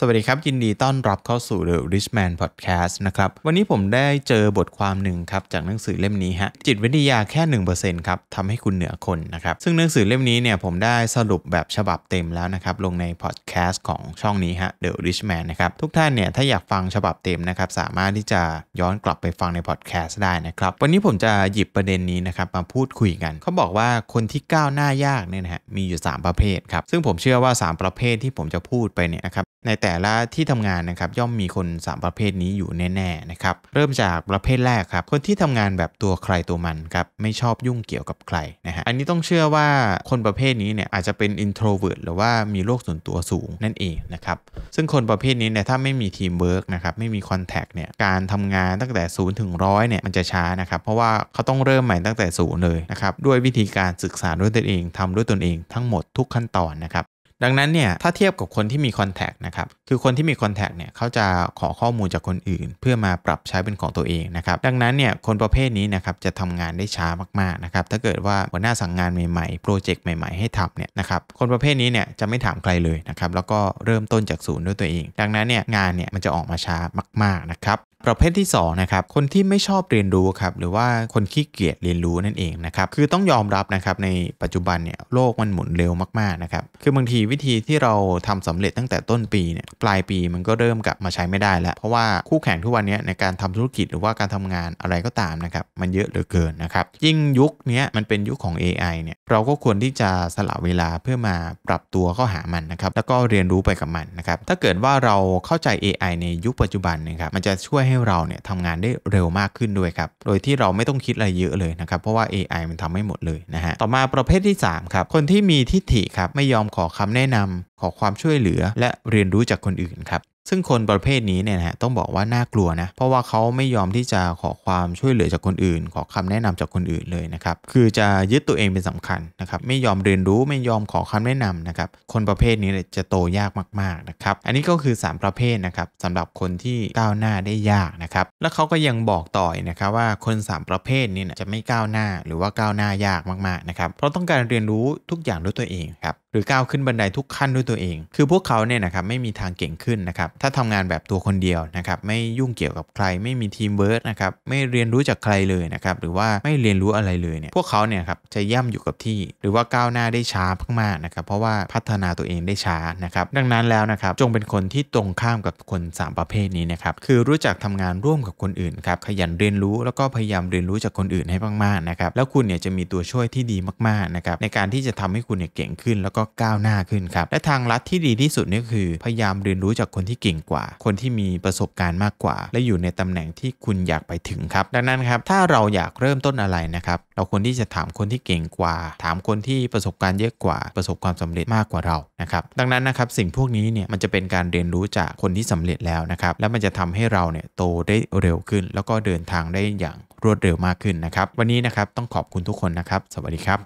สวัสดีครับ ยินดีต้อนรับเข้าสู่ The Rich Man Podcast นะครับวันนี้ผมได้เจอบทความหนึ่งครับจากหนังสือเล่มนี้ฮะจิตวิทยาแค่1%ครับทำให้คุณเหนือคนนะครับซึ่งหนังสือเล่มนี้เนี่ยผมได้สรุปแบบฉบับเต็มแล้วนะครับลงในพอดแคสต์ของช่องนี้ฮะ The Rich Man นะครับทุกท่านเนี่ยถ้าอยากฟังฉบับเต็มนะครับสามารถที่จะย้อนกลับไปฟังในพอดแคสต์ได้นะครับวันนี้ผมจะหยิบประเด็นนี้นะครับมาพูดคุยกันเขาบอกว่าคนที่ก้าวหน้ายากเนี่ยนะฮะมีอยู่ 3 ประเภทครับซึ่งผมเชื่อว่า 3 ประเภทที่ผมจะพูดไปเนี่ยนะครับในแต่ละที่ทำงานนะครับย่อมมีคน 3 ประเภทนี้อยู่แน่ ๆ นะครับ เริ่มจากประเภทแรกครับ คนที่ทำงานแบบตัวใครตัวมันครับไม่ชอบยุ่งเกี่ยวกับใครนะฮะอันนี้ต้องเชื่อว่าคนประเภทนี้เนี่ยอาจจะเป็นอินโทรเวิร์ดหรือว่ามีโรคส่วนตัวสูง นั่นเองนะครับซึ่งคนประเภทนี้เนี่ยถ้าไม่มีทีมเวิร์กนะครับไม่มีคอนแทคเนี่ยการทำงานตั้งแต่0ูนย์ถึงร้อยเนี่ยมันจะช้านะครับ เพราะว่าเขาต้องเริ่มใหม่ตั้งแต่ศูนย์เลยนะครับด้วยวิธีการศึกษาด้วยตนเองทำด้วยตนเอง ทั้งหมดทุกขั้นตอนนะครับดังนั้นเนี่ยถ้าเทียบกับคนที่มีคอนแทคนะครับ คือคนที่มีคอนแทคเนี่ยเขาจะขอข้อมูลจากคนอื่น เพื่อมาปรับใช้เป็นของตัวเองนะครับดังนั้นเนี่ยคนประเภทนี้นะครับจะทำงานได้ช้ามากๆนะครับถ้าเกิดว่าหัวหน้าสั่งงานใหม่ๆโปรเจกต์ใหม่ ๆให้ทำเนี่ยนะครับ คนประเภทนี้เนี่ยจะไม่ถามใครเลยนะครับแล้วก็เริ่มต้นจากศูนย์ด้วยตัวเอง ดังนั้นเนี่ยงานเนี่ยมันจะออกมาช้ามากๆนะครับประเภทที่2นะครับ คนที่ไม่ชอบเรียนรู้ครับ หรือว่าคนขี้เกียจเรียนรู้นั่นเองนะครับ คือต้องยอมรับนะครับในปัจจุบันเนี่ย โลกมันหมุนเร็วมากๆนะครับ คือบางทีวิธีที่เราทำสำเร็จตั้งแต่ต้นปีเนี่ย ปลายปีมันก็เริ่มกลับมาใช้ไม่ได้แล้ว เพราะว่าคู่แข่งทุกวันนี้ในการทำธุรกิจหรือว่าการทำงานอะไรก็ตามนะครับ มันเยอะเหลือเกินนะครับ ยิ่งยุคนี้มันเป็นยุคของ AI เนี่ย เราก็ควรที่จะสละเวลาเพื่อมาปรับตัวเข้าหามันนะครับ แล้วก็เรียนรู้ไปกับมันนะครับ ถ้าเกิดว่าเราเข้าใจ AI ในยุคปัจจุบันนะครับมันจะช่วยใให้เราเนี่ยทำงานได้เร็วมากขึ้นด้วยครับ โดยที่เราไม่ต้องคิดอะไรเยอะเลยนะครับ เพราะว่า AI มันทำให้หมดเลยนะฮะ ต่อมาประเภทที่ 3 ครับ คนที่มีทิฏฐิครับ ไม่ยอมขอคำแนะนำ ขอความช่วยเหลือ และเรียนรู้จากคนอื่นครับซึ่งคนประเภทนี้เนี่ยนะต้องบอกว่าน่ากลัวนะเพราะว่าเขาไม่ยอมที่จะขอความช่วยเหลือจากคนอื่น ขอคำแนะนำจากคนอื่นเลยนะครับ คือจะยึดตัวเองเป็นสำคัญนะครับ ไม่ยอมเรียนรู้ไม่ยอมขอคำแนะนำนะครับ คนประเภทนี้จะโตยากมากๆนะครับ อันนี้ก็คือ 3 ประเภทนะครับสำหรับคนที่ก้าวหน้าได้ยากนะครับ แล้วเขาก็ยังบอกต่อยนะครับว่าคน 3 ประเภทนี้จะไม่ก้าวหน้าหรือว่าก้าวหน้ายากมากๆนะครับ เพราะต้องการเรียนรู้ทุกอย่างด้วยตัวเองครับรือก้าวขึ้นบันไดทุกขั้นด้วยตัวเอง คือพวกเขาเนี่ยนะครับ ไม่มีทางเก่งขึ้นนะครับ ถ้าทำงานแบบตัวคนเดียว นะครับ ไม่ยุ่งเกี่ยวกับใคร ไม่มีทีมเวิร์กนะครับไม่เรียนรู้จากใครเลยนะครับหรือว่าไม่เรียนรู้อะไรเลยเนี่ยพวกเขาเนี่ยครับ จะย่ำอยู่กับที่ หรือว่าก้าวหน้าได้ช้ามากๆนะครับ เพราะว่าพัฒนาตัวเองได้ช้านะครับดังนั้นแล้วนะครับจงเป็นคนที่ตรงข้ามกับคน 3 ประเภทนี้นะครับคือรู้จักทำงานร่วมกับคนอื่นครับขยันเรียนรู้แล้วก็พยายามเรียนรู้จากคนอื่นให้มากๆนะครับแล้วคุณเนี่ยจะมีตัวช่วยที่ดีมากๆนะครับในการที่จะทำให้คุณเนี่ยเก่งขึ้น แล้วก็ก้าวหน้าขึ้นครับและทางลัดที่ดีที่สุดนี่คือ พยายามเรียนรู้จากคนที่เก่งกว่า คนที่มีประสบการณ์มากกว่า และอยู่ในตำแหน่งที่คุณอยากไปถึงครับดังนั้นครับถ้าเราอยากเริ่มต้นอะไรนะครับ เราควรที่จะถามคนที่เก่งกว่า ถามคนที่ประสบการณ์เยอะกว่า ประสบความสำเร็จมากกว่าเรานะครับดังนั้นนะครับ สิ่งพวกนี้เนี่ยมันจะเป็นการเรียนรู้จากคนที่สำเร็จแล้วนะครับแล้วมันจะทำให้เราเนี่ยโตได้เร็วขึ้น แล้วก็เดินทางได้อย่างรวดเร็วมากขึ้นนะครับวันนี้นะครับ ต้องขอบคุณทุกคนนะครับ สวัสดีครับ